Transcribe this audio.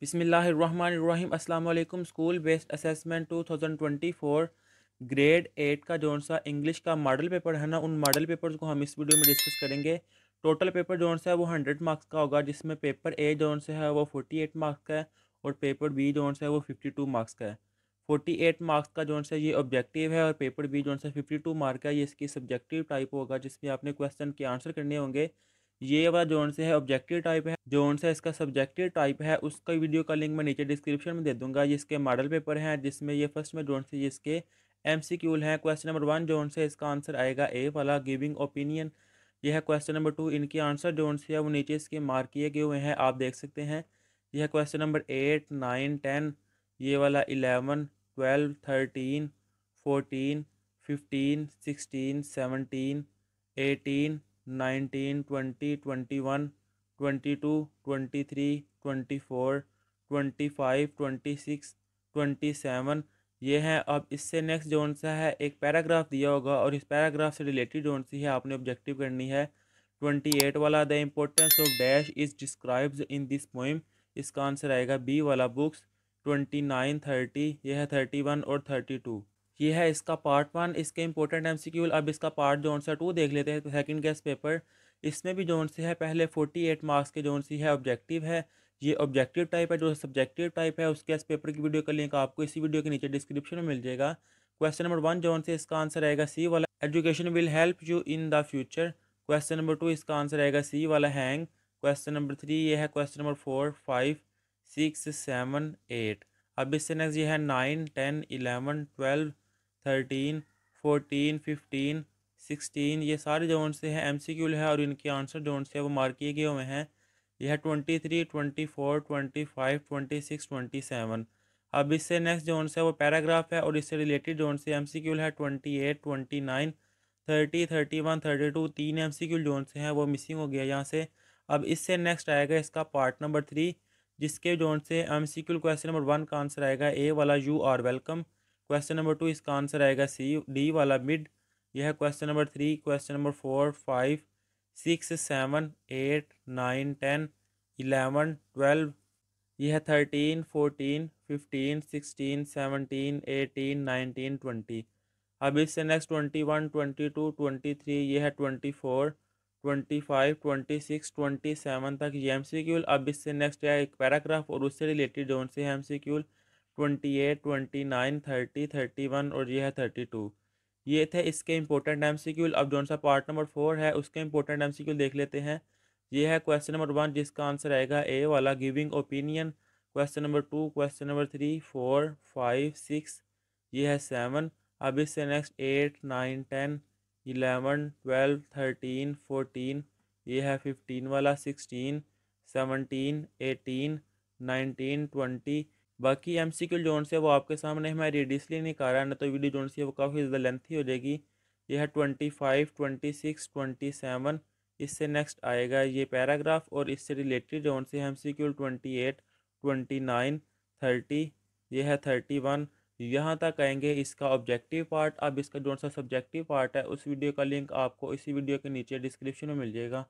बिसमीम् अल्लाम school based assessment 2024 grade eight का जो सा इंग्लिश का मॉडल पेपर है ना उन मॉडल पेपर्स को हम इस वीडियो में डिस्कस करेंगे टोटल पेपर जो सा है वो हंड्रेड मार्क्स का होगा जिसमें पेपर ए जो सा है वो फोर्टी एट मार्क्स का है और पेपर बी जो सा है वो फिफ्टी टू मार्क्स का है फोर्टी एट मार्क्स का जो सा ये ऑब्जेक्टिव है और पेपर बी जो सा फिफ्टी टू मार्क का ये इसकी सब्जेक्टिव टाइप होगा जिसमें आपने क्वेश्चन के आंसर करने होंगे ये वाला जो है ऑब्जेक्टिव टाइप है जो कौन सा इसका सब्जेक्टिव टाइप है उसका वीडियो का लिंक मैं नीचे डिस्क्रिप्शन में दे दूंगा जिसके मॉडल पेपर हैं जिसमें ये फर्स्ट में जो से इसके एम सी क्यूल हैं क्वेश्चन नंबर वन जो से इसका आंसर आएगा ए वाला गिविंग ओपिनियन यह है क्वेश्चन नंबर टू इनके आंसर जो से है वो नीचे इसके मार्क किए गए हुए हैं आप देख सकते हैं यह question number eight nine ten ये वाला eleven twelve thirteen fourteen fifteen sixteen seventeen eighteen nineteen twenty twenty one twenty two twenty three twenty four twenty five twenty six twenty seven ये है अब इससे नेक्स्ट जोन सा है एक paragraph दिया होगा और इस पैराग्राफ से रिलेटेड जोन सी है आपने ऑब्जेक्टिव करनी है ट्वेंटी एट वाला the importance of dash is describe in this poem इसका आंसर आएगा बी वाला बुक्स ट्वेंटी नाइन थर्टी यह है थर्टी वन और थर्टी टू ये है इसका पार्ट वन इसके इम्पोर्टेंट एम सी क्यू अब इसका पार्ट जोन सा टू देख लेते हैं सेकेंड गैस पेपर इसमें भी जोन सी है पहले फोर्टी एट मार्क्स के जोन सी है ऑब्जेक्टिव है ये ऑब्जेक्टिव टाइप है जो सब्जेक्टिव टाइप है उसके इस पेपर की वीडियो का लिंक आपको इसी वीडियो के नीचे डिस्क्रिप्शन में मिल जाएगा क्वेश्चन नंबर वन जोन से इसका आंसर आएगा सी वाला education will help you in the future question number two इसका आंसर आएगा सी वाला हैंग क्वेश्चन नंबर थ्री ये है question number four five six seven eight अब इससे नेक्स्ट ये है nine ten eleven twelve thirteen fourteen fifteen sixteen ये सारे जो से हैं एम सी है और इनके आंसर जो से वो मार्क किए गए हुए हैं यह है twenty three twenty four twenty five twenty six twenty seven अब इससे नेक्स्ट जो से वो पैराग्राफ है और इससे रिलेटेड जो से एम सी है twenty eight twenty nine thirty thirty one thirty two तीन एम सी क्यूल से हैं वो मिसिंग हो गया यहाँ से अब इससे नेक्स्ट आएगा इसका पार्ट नंबर थ्री जिसके जो से M C Qs question number one का आंसर आएगा ए वाला you are welcome question number two इसका आंसर आएगा सी डी वाला मिड यह है question number three question number four five six seven eight nine ten eleven twelve यह thirteen fourteen fifteen sixteen seventeen eighteen nineteen twenty अब इससे next twenty one twenty two twenty three यह है twenty four twenty five twenty six twenty seven तक ये M C क्यूल अब इससे next है एक पैराग्राफ और उससे रिलेटेड जोन से M C Qs twenty eight twenty nine thirty thirty one और यह है थर्टी टू ये थे इसके इंपॉर्टेंट एम सी क्यूल अब जो सा पार्ट नंबर फोर है उसके इंपॉर्टेंट एम सी क्यूल देख लेते हैं ये है क्वेश्चन नंबर वन जिसका आंसर आएगा ए वाला giving opinion question number two question number three four five six ये है सेवन अब इससे next eight nine ten eleven twelve thirteen fourteen ये है फिफ्टीन वाला sixteen seventeen eighteen nineteen twenty बाकी एम सी क्यू जोन से वो आपके सामने हमें रेडियसली निकाला नहीं कर रहा ना तो वीडियो जोन से वो काफ़ी ज़्यादा लेंथी हो जाएगी यह है twenty five twenty six twenty seven इससे नेक्स्ट आएगा ये पैराग्राफ और इससे रिलेटेड जोन से M C Q twenty eight twenty nine thirty ये है थर्टी वन यहाँ तक आएंगे इसका ऑब्जेक्टिव पार्ट अब इसका जो सा सब्जेक्टिव पार्ट है उस वीडियो का लिंक आपको इसी वीडियो के नीचे डिस्क्रिप्शन में मिल जाएगा